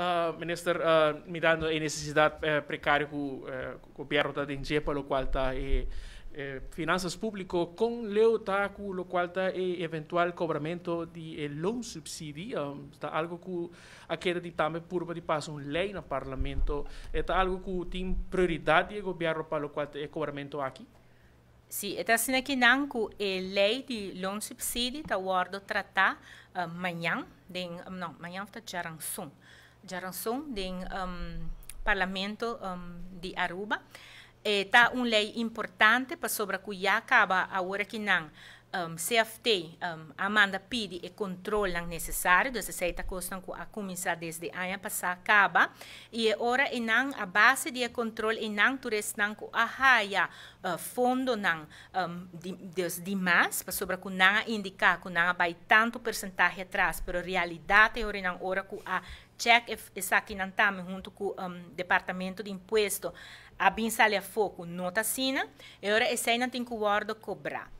uh, minister, uh, ah, mirando a necessidade uh, precária eh, que o governo di em lo o qual está e finanças públicas com leotaco, o qual está e eventual cobramento di loan subsidi, um, está algo que a queda de também por de passo uma lei no parlamento, è algo che tem priorità di governo per lo qual é cobramento aqui? Sì, e tassin aqui nanku e lei di loan subsidi ta wardo trata uh, manhã, den um, não, manhã ta eh, Jaranson, do um, Parlamento um, de Aruba. Eh, está uma lei importante para sobre a cuia acaba a hora que não um, CFT, um, Amanda pede e controle necessário, das costa, custam a começar desde ano passado acaba, e agora é não a base de controle e não turistas com a raia uh, fundo não um, de, dos demais, para sobre que não indicar que não vai tanto porcentagem atrás, para a realidade agora é não ora com a check está aqui não também junto com o um, departamento de imposto a bem sale a foco nota sina, agora essa não tem que guarda cobrar.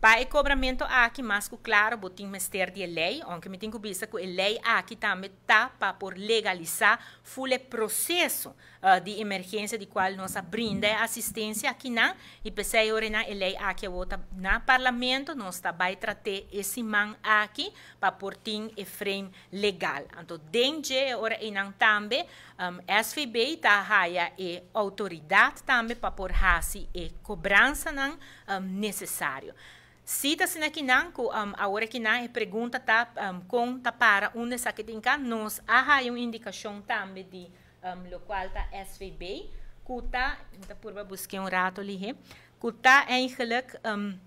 Para o cobramento aqui, mas claro, botim mestre de lei, onde me tem que que a lei aqui também tá, está para por legalizar o processo uh, de emergência de qual nós brinda assistência aqui na e pensei ora na lei aqui outra na parlamento nós está vai tratar esse man aqui para por ter e frame legal. Então, desde ora e não também um, SVB está raia e autoridade também para por raci e cobrança não um, necessário. Cita-se na né, Kinanko, um, hora que na pergunta tá, um, conta para onde essa que tem cá, nós há uma indicação também de um, lo tá SVB, que tá, então por busquei um rato ali, que é tá eigenlijk um,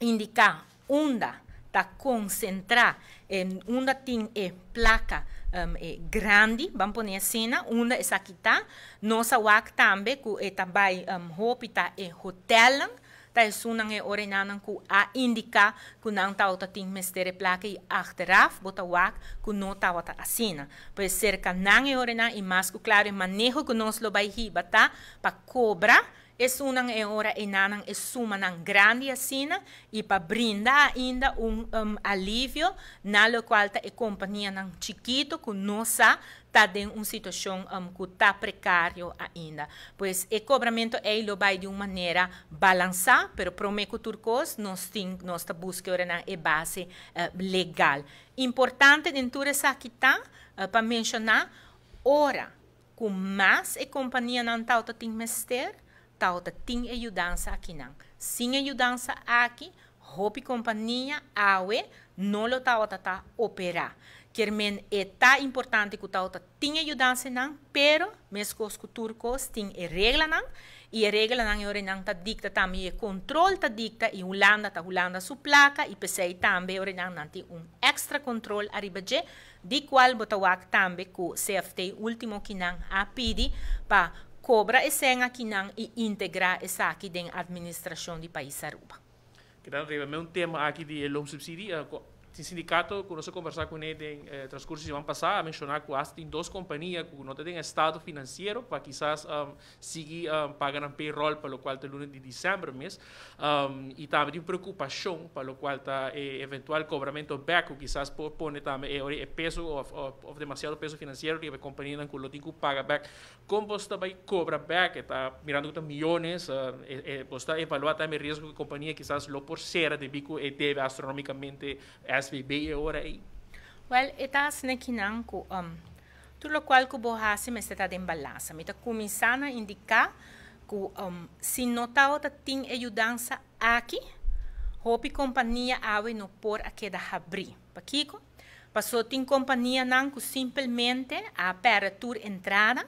indicar onde tá concentrar, em, onde tem é, placa um, é, grande, vamos pôr cena, onde essa aqui tá, nossa WAC também, que é também tá um, hope tá, é hotel, tijdens sunange orenanan ku a indica ku nang tau ta ting mestere plake i achteraf botawak ku no tawa ta asina. Pues cerca nange orena i mas ku claro manejo ku nos lo baihi bata pa cobra es una hora enanan es una grande asina y para brindar ainda un um, alivio na lo cual a companhia nan chiquito que não sa está em uma situação um, que está precário ainda. Pois o cobramento lo vai de uma maneira balançar, mas prometo turcos nós tem nossa busca na é base uh, legal. Importante dentro dessa aqui tá uh, para mencionar hora com mais a companhia não está tem mestre pauta tin ajudança e aqui não. Sem ajudança aqui, hopi companhia awe não lo tauta tá operar. Kermen é e tá importante que tauta tin ajudança e não, pero mescos que turcos tem regra não. E regla nang yore nang ta dikta tami e control ta dikta i Holanda ta Holanda su placa i pesei tambe yore nang nanti un extra control arribage di qual botawak tambe ku CFT ultimo kinang apidi pa cobra e sen que não e integrar essa aqui dentro da administração do país Aruba. Que é um tema aqui de longo subsídio, tem este sindicato conosco conversar con él en el eh, transcurso de semana passado a mencionar que hay tem duas que no tienen estado financiero para quizás um, seguir um, pagando payroll para lo cual el lunes de diciembre, mês um, e preocupación para lo cual está eh, eventual cobramento back quizás por pone também eh, peso of, demasiado peso financiero que la compañía não tem que pagar back como você também cobra back está mirando millones, milhões uh, eh, você está evaluando também risco que la compañía quizás lo por ser de bico debe astronomicamente SBB ahora y Well, itas na kinangko, um, tulo kwal ko bohasi may seta din balasa. Mita kumisa na indika ko um, sinotao ta ting ayudansa aki, hopi kompanya awe no por akeda habri. Pakiko, paso ting kompanya nang ko simplemente aperatur entrada,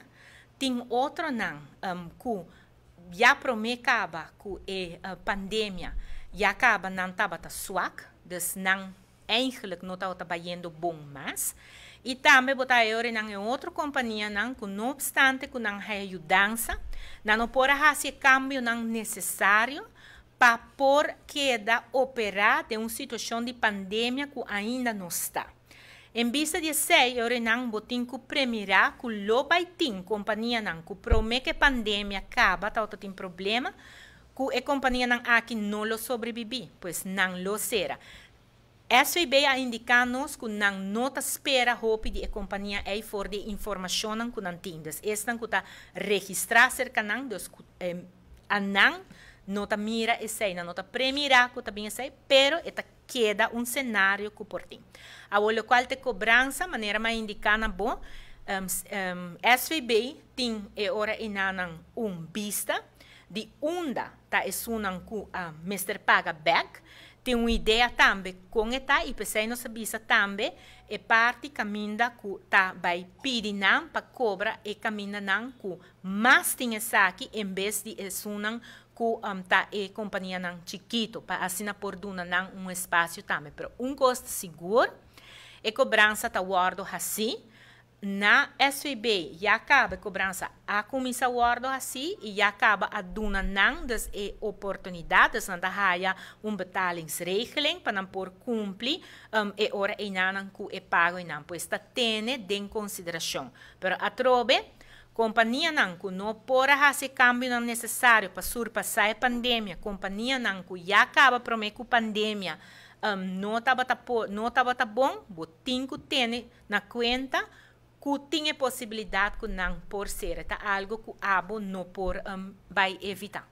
ting otro nang um, ko ya promekaba ko e uh, pandemia, ya kaba nang tabata swak, des nang eigenlijk não está trabalhando bom mais. E também botar agora em outra companhia, não, que não obstante que não é ajudança, não pode fazer cambio não necessário para por queda operar de uma situação de pandemia que ainda não está. Em vista de sei, eu não botin que premirar que lo baitin companhia não que promete que pandemia acaba, tá outro tem problema, que a companhia não ah, aqui não lo sobrevivi, pois não lo será. SVB a indicanos kun nang nota spera hopi di e compañía e for di informacionan kun antindes. Estan kuta registra cerca nang dos eh, anang nota mira e sei na nota premira kuta bin é sei, pero eta queda un cenário ku portin. A olho qual te cobrança maneira mais indicana bo ehm, ehm, eh, um, um, SVB tin e ora inanan un vista di unda ta esunan ku a uh, Mr. Paga back tem uma ideia também com está e pessoas não sabem também e parte caminda cu tá vai pirinan pa cobra e caminda nan cu mas tinha saque em vez de esunan cu um, tá e companhia nan chiquito pa assina por duna nan um espaço também pero um custo seguro e cobrança tá guardo assim na SVB jakaba cobrança a o wardo assim e acaba a duna nandas e oportunidades na raia um betalingsregeling para não por cumprir um, e ora e nanan cu e pago e não esta tene de consideração pero a trobe companhia nanku não a fazer cambio não necessário para surpassar a pandemia companhia nanku jakaba promeco pandemia um, não estava tá bom, botinco tene na conta que tem possibilidade que não por ser, tá algo que abo não por um, vai evitar.